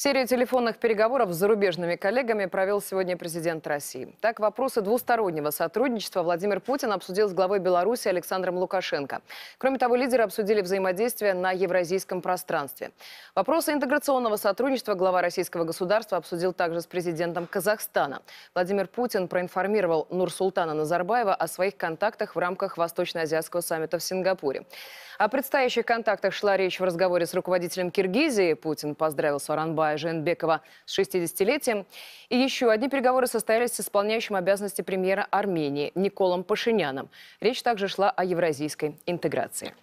Серию телефонных переговоров с зарубежными коллегами провел сегодня президент России. Так, вопросы двустороннего сотрудничества Владимир Путин обсудил с главой Беларуси Александром Лукашенко. Кроме того, лидеры обсудили взаимодействие на евразийском пространстве. Вопросы интеграционного сотрудничества глава российского государства обсудил также с президентом Казахстана. Владимир Путин проинформировал Нурсултана Назарбаева о своих контактах в рамках Восточно-Азиатского саммита в Сингапуре. О предстоящих контактах шла речь в разговоре с руководителем Киргизии. Путин поздравил Саранбаева Абая Женбекова с 60-летием. И еще одни переговоры состоялись с исполняющим обязанности премьера Армении Николом Пашиняном. Речь также шла о евразийской интеграции.